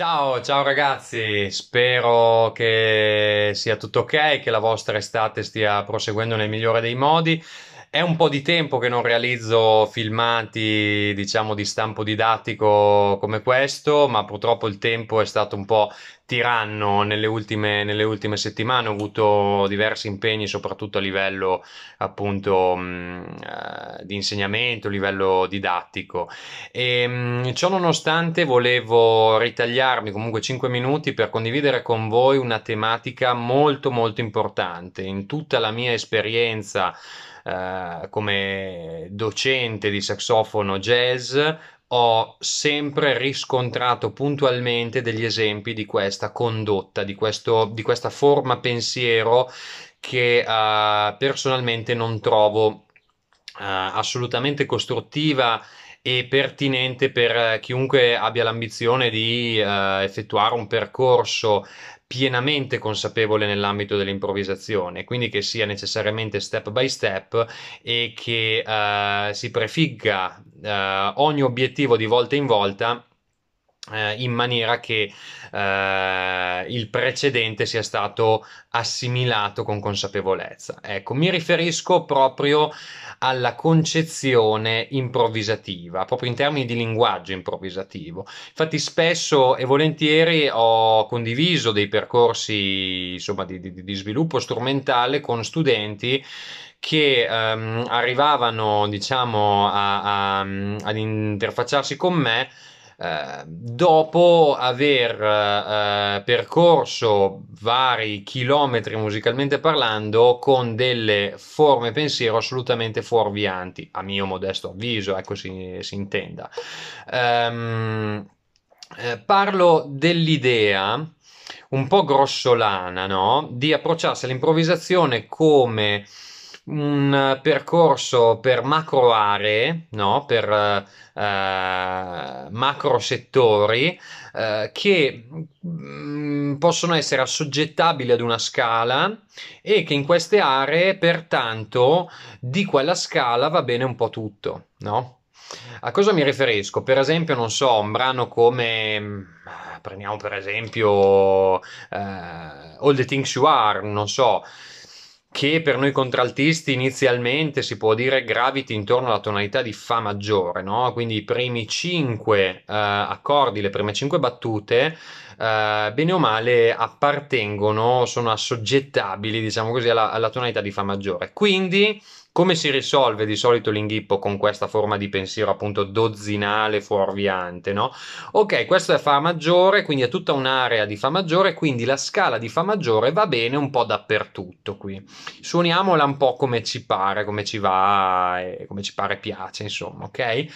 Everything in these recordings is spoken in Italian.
Ciao, ciao ragazzi, spero che sia tutto ok, che la vostra estate stia proseguendo nel migliore dei modi. È un po' di tempo che non realizzo filmati, diciamo, di stampo didattico come questo, ma purtroppo il tempo è stato un po' tiranno nelle ultime, nelle ultime settimane, ho avuto diversi impegni, soprattutto a livello appunto mh, di insegnamento, livello didattico. E, ehm, ciò nonostante volevo ritagliarmi comunque 5 minuti per condividere con voi una tematica molto molto importante. In tutta la mia esperienza eh, come docente di saxofono jazz ho sempre riscontrato puntualmente degli esempi di questa condotta, di, questo, di questa forma pensiero che uh, personalmente non trovo eh, assolutamente costruttiva e pertinente per eh, chiunque abbia l'ambizione di eh, effettuare un percorso pienamente consapevole nell'ambito dell'improvvisazione, quindi che sia necessariamente step by step e che uh, si prefigga uh, ogni obiettivo di volta in volta eh, in maniera che eh, il precedente sia stato assimilato con consapevolezza. Ecco, mi riferisco proprio alla concezione improvvisativa, proprio in termini di linguaggio improvvisativo. Infatti spesso e volentieri ho condiviso dei percorsi insomma, di, di, di sviluppo strumentale con studenti che ehm, arrivavano diciamo, a, a, ad interfacciarsi con me Ehm, dopo aver eh, percorso vari chilometri musicalmente parlando con delle forme pensiero assolutamente fuorvianti, a mio modesto avviso, ecco si, si intenda. Um, eh, parlo dell'idea un po' grossolana no? di approcciarsi all'improvvisazione come un eh, percorso per macro aree, no? per eh, eh macro settori eh, che mh, mm, possono essere assoggettabili ad una scala e che in queste aree, pertanto, di quella scala va bene un po' tutto. No? A cosa mi riferisco? Per esempio, non so, un brano come mm, prendiamo per esempio uh, All the Things You Are, non so che per noi contraltisti inizialmente si può dire graviti intorno alla tonalità di Fa maggiore, no? quindi i primi 5 uh, eh, accordi, le prime 5 battute, uh, bene o male appartengono, sono assoggettabili, diciamo così, alla, alla tonalità di Fa maggiore. Quindi come si risolve di solito l'inghippo con questa forma di pensiero appunto dozzinale fuorviante, no? Ok, questo è fa maggiore, quindi è tutta un'area di fa maggiore, quindi la scala di fa maggiore va bene un po' dappertutto qui. Suoniamola un po' come ci pare, come ci va, come ci pare piace, insomma, ok?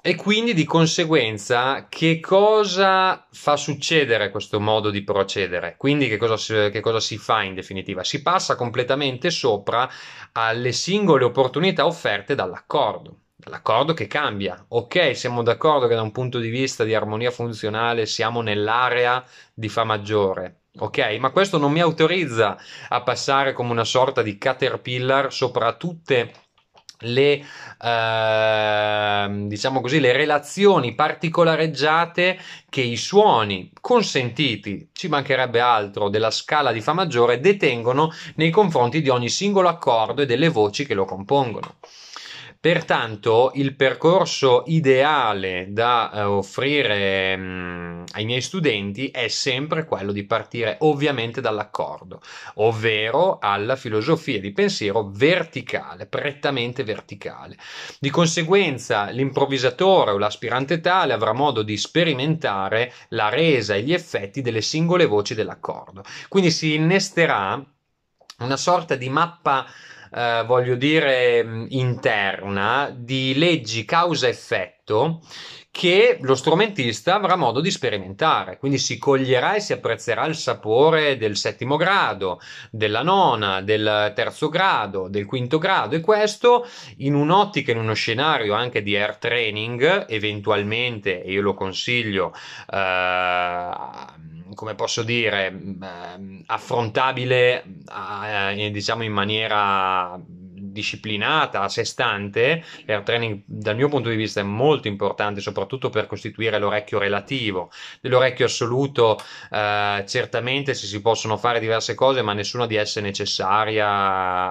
E quindi di conseguenza che cosa fa succedere questo modo di procedere? Quindi che cosa, si, che cosa, si, fa in definitiva? Si passa completamente sopra alle singole opportunità offerte dall'accordo. Dall'accordo che cambia. Ok, siamo d'accordo che da un punto di vista di armonia funzionale siamo nell'area di fa maggiore. Ok, ma questo non mi autorizza a passare come una sorta di caterpillar sopra tutte le le, eh, diciamo così, le relazioni particolareggiate che i suoni consentiti, ci mancherebbe altro, della scala di Fa maggiore detengono nei confronti di ogni singolo accordo e delle voci che lo compongono. Pertanto il percorso ideale da eh, offrire mh, mm, ai miei studenti è sempre quello di partire ovviamente dall'accordo, ovvero alla filosofia di pensiero verticale, prettamente verticale. Di conseguenza l'improvvisatore o l'aspirante tale avrà modo di sperimentare la resa e gli effetti delle singole voci dell'accordo. Quindi si innesterà una sorta di mappa eh, voglio dire, mm, interna di leggi causa-effetto che lo strumentista avrà modo di sperimentare, quindi si coglierà e si apprezzerà il sapore del settimo grado, della nona, del terzo grado, del quinto grado e questo in un'ottica, in uno scenario anche di air training, eventualmente, e io lo consiglio, eh, come posso dire, mm, ehm, affrontabile eh, eh, diciamo in maniera disciplinata, a sé stante, l'air training dal mio punto di vista è molto importante, soprattutto per costituire l'orecchio relativo. Dell'orecchio assoluto eh, certamente si, si possono fare diverse cose, ma nessuna di esse è necessaria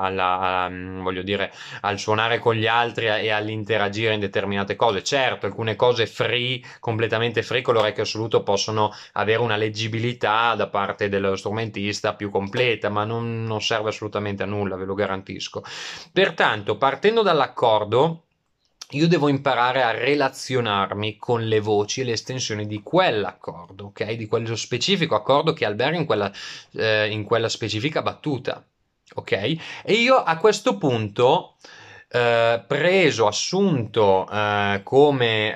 alla, alla, mm, voglio dire, al suonare con gli altri e all'interagire in determinate cose. Certo, alcune cose free, completamente free con l'orecchio assoluto possono avere una leggibilità da parte dello strumentista più completa, ma non, non serve assolutamente a nulla, ve lo garantisco. Pertanto, partendo dall'accordo, io devo imparare a relazionarmi con le voci e le estensioni di quell'accordo, ok? Di quello specifico accordo che alberga in quella, eh, in quella specifica battuta, ok? E io a questo punto. Eh, preso, assunto eh, come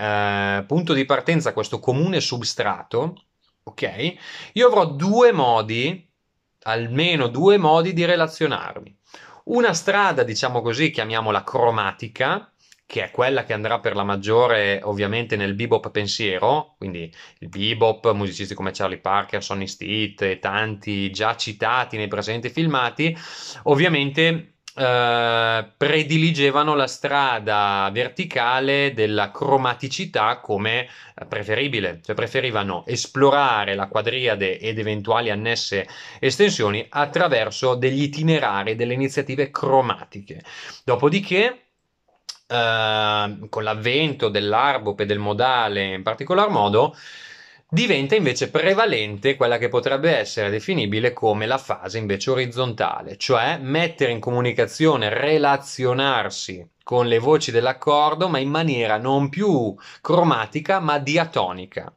eh, punto di partenza questo comune substrato, ok? Io avrò due modi, almeno due modi di relazionarmi. Una strada, diciamo così, chiamiamola cromatica, che è quella che andrà per la maggiore ovviamente nel bebop pensiero, quindi il bebop, musicisti come Charlie Parker, Sonny Steed e tanti già citati nei presenti filmati, ovviamente eh, prediligevano la strada verticale della cromaticità come preferibile, cioè preferivano esplorare la quadriade ed eventuali annesse estensioni attraverso degli itinerari, delle iniziative cromatiche. Dopodiché Uh, con l'avvento dell'arbope e del modale in particolar modo, diventa invece prevalente quella che potrebbe essere definibile come la fase invece orizzontale, cioè mettere in comunicazione, relazionarsi con le voci dell'accordo, ma in maniera non più cromatica, ma diatonica.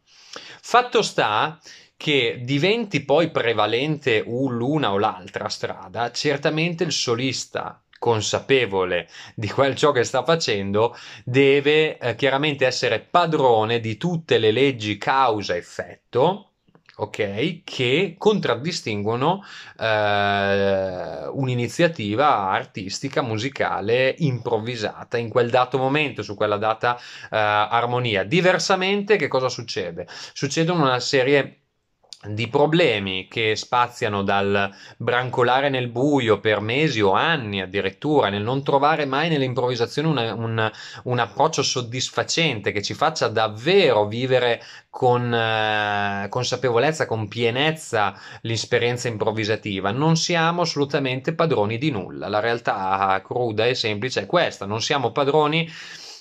Fatto sta che diventi poi prevalente l'una o l'altra strada, certamente il solista consapevole di quel ciò che sta facendo, deve eh, chiaramente essere padrone di tutte le leggi causa-effetto, ok, che contraddistinguono eh, un'iniziativa artistica, musicale, improvvisata in quel dato momento, su quella data eh, armonia. Diversamente, che cosa succede? Succedono una serie di di problemi che spaziano dal brancolare nel buio per mesi o anni addirittura, nel non trovare mai nell'improvvisazione una, un, un, approccio soddisfacente che ci faccia davvero vivere con eh, consapevolezza, con pienezza l'esperienza improvvisativa. Non siamo assolutamente padroni di nulla, la realtà cruda e semplice è questa, non siamo padroni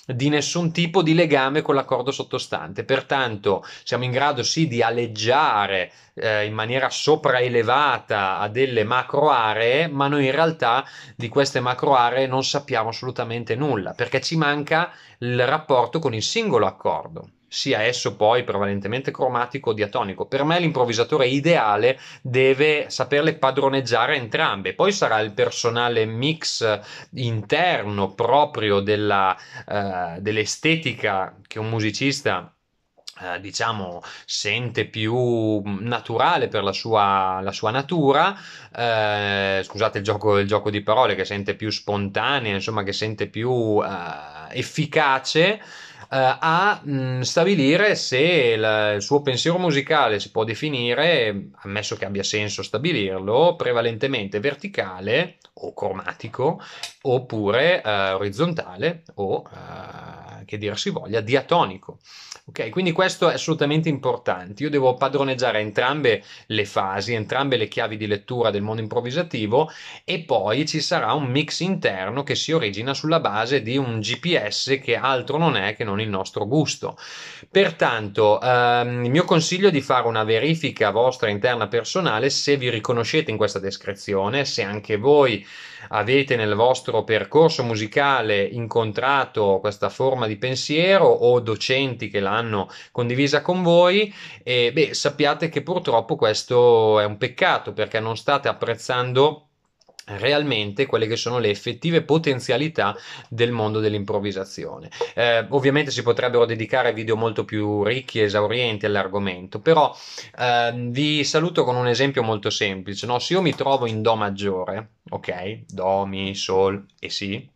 di nessun tipo di legame con l'accordo sottostante. Pertanto siamo in grado sì di aleggiare eh, in maniera sopraelevata a delle macro aree, ma noi in realtà di queste macro aree non sappiamo assolutamente nulla perché ci manca il rapporto con il singolo accordo sia esso poi prevalentemente cromatico o diatonico. Per me l'improvvisatore ideale deve saperle padroneggiare entrambe, poi sarà il personale mix eh, interno proprio della, eh, dell'estetica che un musicista eh, diciamo sente più mm, naturale per la sua, la sua natura eh, scusate il gioco, il gioco, di parole che sente più spontanea insomma che sente più eh, efficace eh, a mh, mm, stabilire se la, il suo pensiero musicale si può definire, ammesso che abbia senso stabilirlo, prevalentemente verticale o cromatico, oppure uh, orizzontale o uh, che dir si voglia, diatonico. Ok, quindi questo è assolutamente importante. Io devo padroneggiare entrambe le fasi, entrambe le chiavi di lettura del mondo improvvisativo e poi ci sarà un mix interno che si origina sulla base di un GPS che altro non è che non il nostro gusto. Pertanto, ehm, il mio consiglio è di fare una verifica vostra interna personale se vi riconoscete in questa descrizione, se anche voi avete nel vostro percorso musicale incontrato questa forma di pensiero o docenti che l'hanno condivisa con voi, e, beh, sappiate che purtroppo questo è un peccato perché non state apprezzando realmente quelle che sono le effettive potenzialità del mondo dell'improvvisazione. Eh, ovviamente si potrebbero dedicare video molto più ricchi e esaurienti all'argomento, però eh, vi saluto con un esempio molto semplice. No? Se io mi trovo in Do maggiore, ok, Do, Mi, Sol e Si,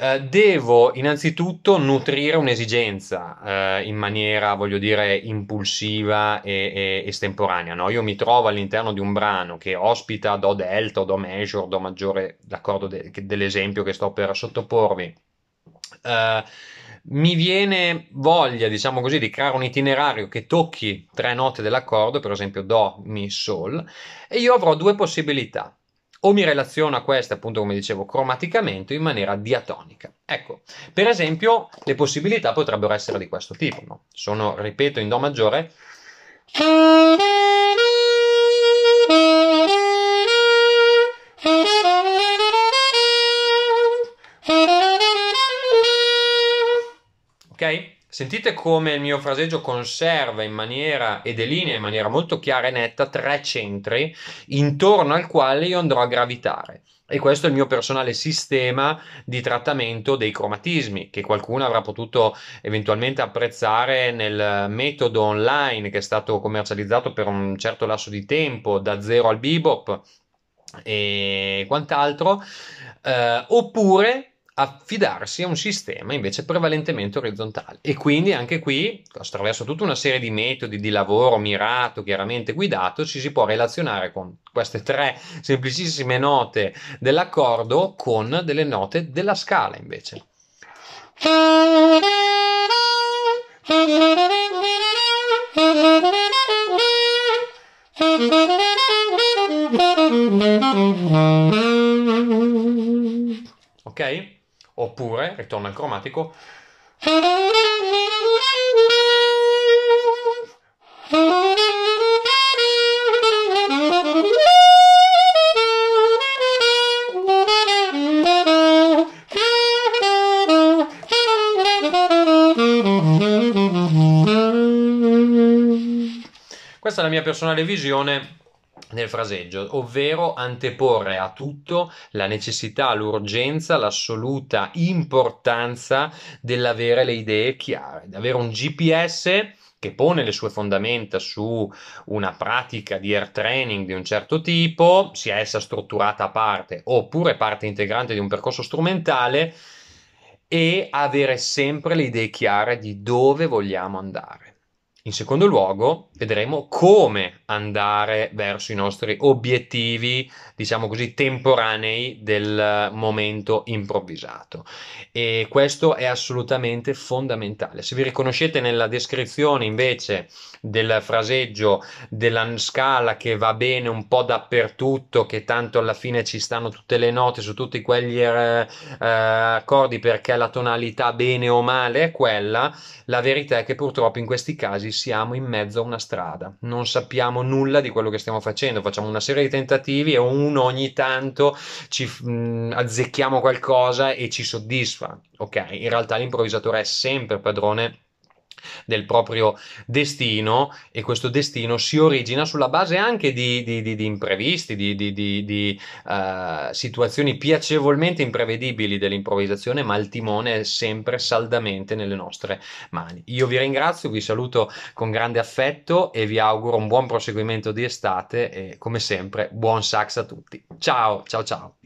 eh, devo innanzitutto nutrire un'esigenza eh, in maniera, voglio dire, impulsiva e, e estemporanea. No? Io mi trovo all'interno di un brano che ospita Do delta, Do major, Do maggiore, d'accordo, de- dell'esempio che sto per sottoporvi. Eh, mi viene voglia, diciamo così, di creare un itinerario che tocchi tre note dell'accordo, per esempio Do, Mi, Sol, e io avrò due possibilità o mi relaziono a queste, appunto, come dicevo, cromaticamente in maniera diatonica. Ecco, per esempio, le possibilità potrebbero essere di questo tipo. No? Sono, ripeto, in Do maggiore. Ok? Sentite come il mio fraseggio conserva in maniera e delinea in maniera molto chiara e netta tre centri intorno al quale io andrò a gravitare. E questo è il mio personale sistema di trattamento dei cromatismi, che qualcuno avrà potuto eventualmente apprezzare nel metodo online che è stato commercializzato per un certo lasso di tempo, da zero al bebop e quant'altro, eh, oppure affidarsi a un sistema invece prevalentemente orizzontale e quindi anche qui attraverso tutta una serie di metodi di lavoro mirato chiaramente guidato ci si può relazionare con queste tre semplicissime note dell'accordo con delle note della scala invece ok Oppure, ritorno al cromatico. Questa è la mia personale visione nel fraseggio, ovvero anteporre a tutto la necessità, l'urgenza, l'assoluta importanza dell'avere le idee chiare, di avere un GPS che pone le sue fondamenta su una pratica di air training di un certo tipo, sia essa strutturata a parte oppure parte integrante di un percorso strumentale, e avere sempre le idee chiare di dove vogliamo andare. In secondo luogo, vedremo come andare verso i nostri obiettivi, diciamo così, temporanei del momento improvvisato. E questo è assolutamente fondamentale. Se vi riconoscete nella descrizione invece del fraseggio, della scala che va bene un po' dappertutto, che tanto alla fine ci stanno tutte le note su tutti quegli eh, eh, accordi perché la tonalità bene o male è quella, la verità è che purtroppo in questi casi siamo in mezzo a una strada, non sappiamo nulla di quello che stiamo facendo, facciamo una serie di tentativi e uno ogni tanto ci mh, mm, azzecchiamo qualcosa e ci soddisfa. Ok, in realtà l'improvvisatore è sempre padrone del proprio destino e questo destino si origina sulla base anche di, di, di, di imprevisti, di, uh, situazioni piacevolmente imprevedibili dell'improvvisazione, ma il timone è sempre saldamente nelle nostre mani. Io vi ringrazio, vi saluto con grande affetto e vi auguro un buon proseguimento di estate e come sempre buon sax a tutti. Ciao, ciao, ciao.